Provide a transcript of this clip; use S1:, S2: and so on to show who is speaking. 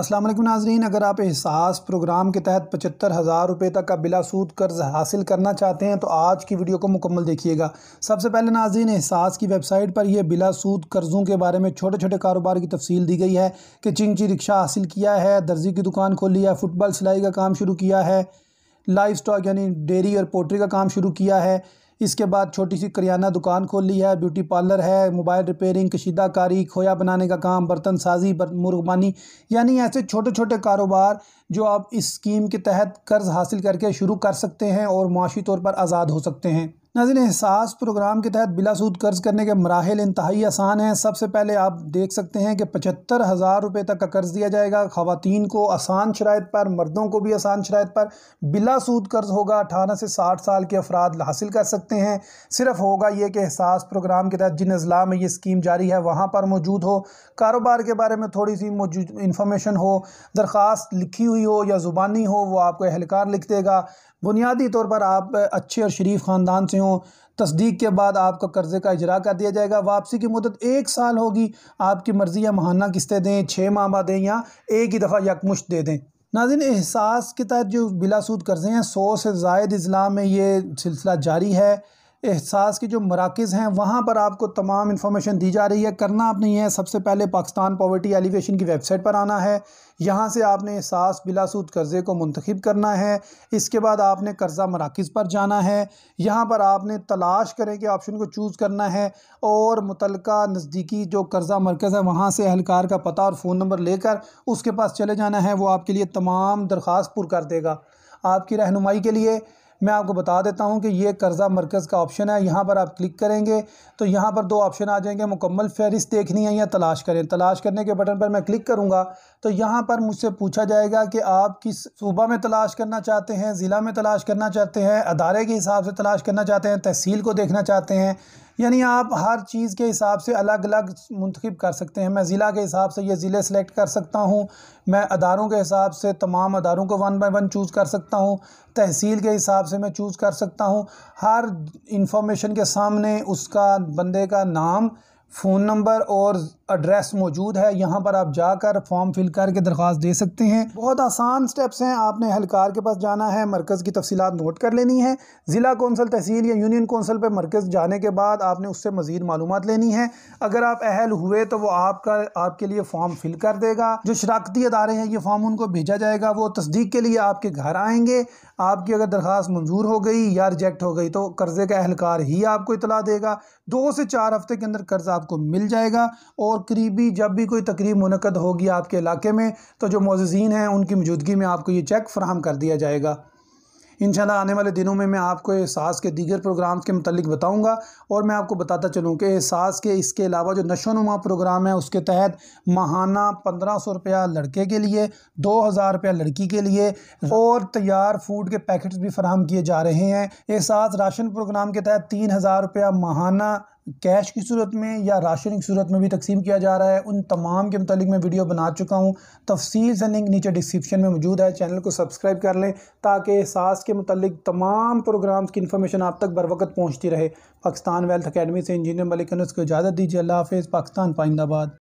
S1: अस्सलाम वालेकुम नाजरीन अगर आप एहसास प्रोग्राम के तहत पचहत्तर हज़ार रुपये तक का बिला सूद कर्ज़ हासिल करना चाहते हैं तो आज की वीडियो को मुकम्मल देखिएगा सबसे पहले नाजरीन एहसास की वेबसाइट पर यह बिला सूद कर्ज़ों के बारे में छोटे छोटे कारोबार की तफसील दी गई है कि चिंची रिक्शा हासिल किया है दर्जी की दुकान खोली है फ़ुटबॉल सिलाई का काम शुरू किया है लाइफ स्टॉक यानी डेयरी और पोट्री का काम शुरू किया है इसके बाद छोटी सी करियाना दुकान खोल ली है ब्यूटी पार्लर है मोबाइल रिपेयरिंग कशीदाकारी खोया बनाने का काम बर्तन साजी मुर्गबानी यानी ऐसे छोटे छोटे कारोबार जो आप इस स्कीम के तहत कर्ज़ हासिल करके शुरू कर सकते हैं और माशी तौर पर आज़ाद हो सकते हैं नाजिन एहसास प्रोग्राम के तहत बिलासूद कर्ज़ करने के मराहल इंतहाई आसान हैं सबसे पहले आप देख सकते हैं कि पचहत्तर हज़ार रुपये तक का कर्ज़ दिया जाएगा ख़वातीन को आसान शराय पर मर्दों को भी आसान शराय पर बिलासूद कर्ज़ होगा अठारह से साठ साल के अफराद हासिल कर सकते हैं सिर्फ होगा ये कि एहसास प्रोग्राम के तहत जिन अजला में ये स्कीम जारी है वहाँ पर मौजूद हो कारोबार के बारे में थोड़ी सी मौजूद इन्फॉर्मेशन हो दरख्वास्त लिखी हुई हो या ज़ुबानी हो वो आपको एहलकार लिख देगा बुनियादी तौर पर आप अच्छे और शरीफ ख़ानदान से हों तस्दीक के बाद आपका कर्ज़े का इजरा कर दिया जाएगा वापसी की मुदत एक साल होगी आपकी मर्ज़ी या महाना किस्तें दें छः माह बाद दें या एक ही दफ़ा यकमुश्त दे दें नाजिन एहसास के तहत जो बिलासूद कर्ज़े हैं सौ से जायद अजला में ये सिलसिला जारी है एहसास के जो मराकज़ हैं वहाँ पर आपको तमाम इन्फॉर्मेशन दी जा रही है करना आपने नहीं है सबसे पहले पाकिस्तान पॉवर्टी एलिवेशन की वेबसाइट पर आना है यहाँ से आपने एहसास बिलासूद कर्ज़े को मंतखब करना है इसके बाद आपने कर्ज़ा मराकज़ पर जाना है यहाँ पर आपने तलाश करें कि ऑप्शन को चूज़ करना है और मुतल नज़दीकी जो कर्ज़ा मरकज़ है वहाँ से अहलकार का पता और फ़ोन नंबर लेकर उसके पास चले जाना है वो आपके लिए तमाम दरख्वास्त पुर कर देगा आपकी रहनुमाई के लिए मैं आपको बता देता हूँ कि ये कर्ज़ा मरकज़ का ऑप्शन है यहाँ पर आप क्लिक करेंगे तो यहाँ पर दो ऑप्शन आ जाएंगे मुकम्मल फहरिस्त देखनी है या तलाश करें तलाश करने के बटन पर मैं क्लिक करूँगा तो यहाँ पर मुझसे पूछा जाएगा कि आप किस सूबा में तलाश करना चाहते हैं ज़िला में तलाश करना चाहते हैं अदारे के हिसाब से तलाश करना चाहते हैं तहसील को देखना चाहते हैं यानी आप हर चीज़ के हिसाब से अलग अलग मंतखब कर सकते हैं मैं ज़िला के हिसाब से ये ज़िले सेलेक्ट कर सकता हूँ मैं अदारों के हिसाब से तमाम अदारों को वन बाई वन चूज़ कर सकता हूँ तहसील के हिसाब से मैं चूज़ कर सकता हूँ हर इंफॉर्मेशन के सामने उसका बंदे का नाम फ़ोन नंबर और एड्रेस मौजूद है यहाँ पर आप जाकर फॉर्म फिल करके दरख्वास्त दे सकते हैं बहुत आसान स्टेप्स हैं आपने अहलकार के पास जाना है मरकज़ की तफसीत नोट कर लेनी है ज़िला कौंसल तहसील या यूनियन कौंसल पर मरकज़ जाने के बाद आपने उससे मज़ीद मालूम लेनी है अगर आप अहल हुए तो वह आपका आपके लिए फ़ॉर्म फिल कर देगा जो शराखती अदारे हैं ये फॉर्म उनको भेजा जाएगा वो तस्दीक के लिए आपके घर आएंगे आपकी अगर दरख्वास मंजूर हो गई या रिजेक्ट हो गई तो कर्ज़े का अहलकार ही आपको इतला देगा दो से चार हफ्ते के अंदर कर्ज़ आपको मिल जाएगा और करीबी जब भी कोई तकरीब मनकद होगी आपके इलाके में तो जो मोजीन हैं उनकी मौजूदगी में आपको ये चेक फ्राहम कर दिया जाएगा इन आने वाले दिनों में मैं आपको एहसास के दीगर प्रोग्राम के मतलब बताऊँगा और मैं आपको बताता चलूँ कि एहसास के इसके अलावा जो नुमा प्रोग्राम है उसके तहत माहाना पंद्रह सौ रुपया लड़के के लिए दो हज़ार रुपया लड़की के लिए और तैयार फूड के पैकेट्स भी फराहम किए जा रहे हैं एहसास राशन प्रोग्राम के तहत तीन हज़ार रुपया माहाना कैश की सूरत में या राशन की सूरत में भी तकसीम किया जा रहा है उन तमाम के मतलब मैं वीडियो बना चुका हूँ तफसील से लिंक नीचे डिस्क्रिप्शन में मौजूद है चैनल को सब्सक्राइब कर लें ताकि सास के मतलब तमाम प्रोग्राम्स की इन्फॉर्मेशन आप तक बर वक्त पहुँचती रहे पाकिस्तान वेल्थ अकेडमी से इंजीनियर मलिक को इजाज़त दीजिए अल्लाह हाफ़ पाकिस्तान पाइंदाबाद